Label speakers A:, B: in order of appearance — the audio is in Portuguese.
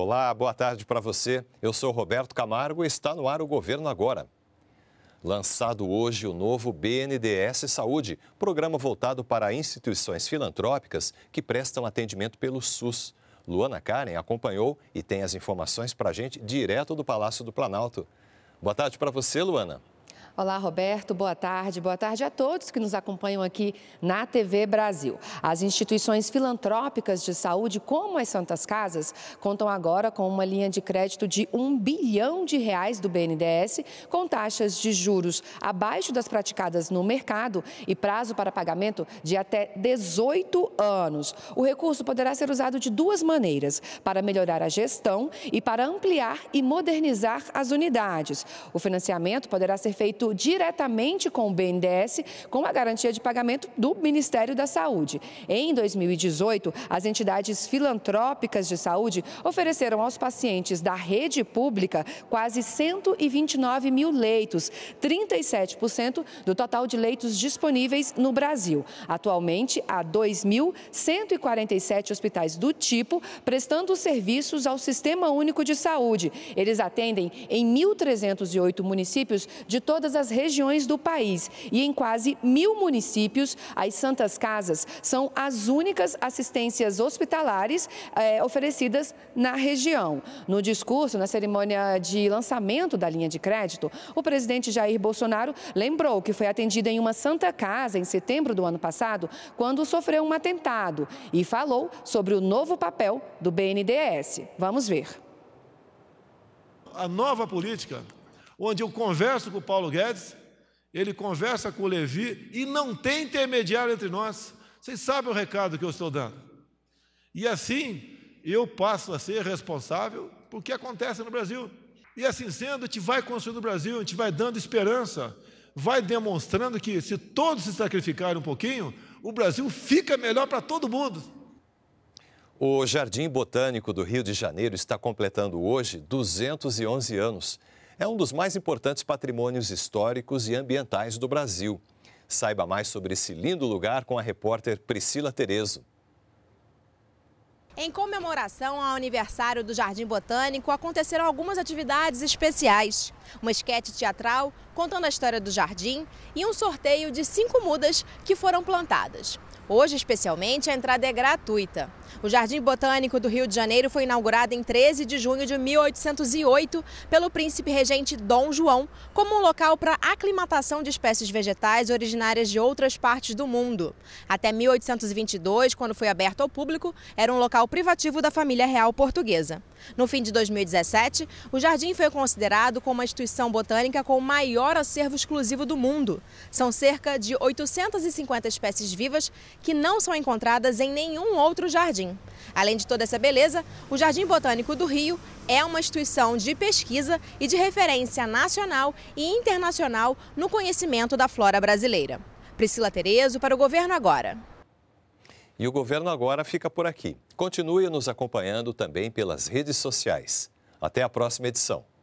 A: Olá, boa tarde para você. Eu sou Roberto Camargo e está no ar o Governo Agora. Lançado hoje o novo BNDES Saúde, programa voltado para instituições filantrópicas que prestam atendimento pelo SUS. Luana Karen acompanhou e tem as informações para a gente direto do Palácio do Planalto. Boa tarde para você, Luana.
B: Olá, Roberto. Boa tarde. Boa tarde a todos que nos acompanham aqui na TV Brasil. As instituições filantrópicas de saúde, como as Santas Casas, contam agora com uma linha de crédito de um bilhão de reais do BNDES, com taxas de juros abaixo das praticadas no mercado e prazo para pagamento de até 18 anos. O recurso poderá ser usado de duas maneiras: para melhorar a gestão e para ampliar e modernizar as unidades. O financiamento poderá ser feito diretamente com o BNDES, com a garantia de pagamento do Ministério da Saúde. Em 2018, as entidades filantrópicas de saúde ofereceram aos pacientes da rede pública quase 129 mil leitos, 37% do total de leitos disponíveis no Brasil. Atualmente, há 2.147 hospitais do tipo prestando serviços ao Sistema Único de Saúde. Eles atendem em 1.308 municípios de todas as as regiões do país e em quase mil municípios, as Santas Casas são as únicas assistências hospitalares eh, oferecidas na região. No discurso, na cerimônia de lançamento da linha de crédito, o presidente Jair Bolsonaro lembrou que foi atendido em uma Santa Casa em setembro do ano passado, quando sofreu um atentado, e falou sobre o novo papel do BNDES. Vamos ver.
C: A nova política onde eu converso com o Paulo Guedes, ele conversa com o Levi e não tem intermediário entre nós. Vocês sabem o recado que eu estou dando. E assim eu passo a ser responsável por que acontece no Brasil. E assim sendo, a gente vai construindo o Brasil, a gente vai dando esperança, vai demonstrando que se todos se sacrificarem um pouquinho, o Brasil fica melhor para todo mundo.
A: O Jardim Botânico do Rio de Janeiro está completando hoje 211 anos é um dos mais importantes patrimônios históricos e ambientais do Brasil. Saiba mais sobre esse lindo lugar com a repórter Priscila Terezo.
D: Em comemoração ao aniversário do Jardim Botânico, aconteceram algumas atividades especiais. Uma esquete teatral contando a história do jardim e um sorteio de cinco mudas que foram plantadas. Hoje, especialmente, a entrada é gratuita. O Jardim Botânico do Rio de Janeiro foi inaugurado em 13 de junho de 1808 pelo príncipe regente Dom João, como um local para aclimatação de espécies vegetais originárias de outras partes do mundo. Até 1822, quando foi aberto ao público, era um local privativo da família real portuguesa. No fim de 2017, o jardim foi considerado como a instituição botânica com o maior acervo exclusivo do mundo. São cerca de 850 espécies vivas que não são encontradas em nenhum outro jardim. Além de toda essa beleza, o Jardim Botânico do Rio é uma instituição de pesquisa e de referência nacional e internacional no conhecimento da flora brasileira. Priscila Terezo para o Governo Agora.
A: E o Governo Agora fica por aqui. Continue nos acompanhando também pelas redes sociais. Até a próxima edição.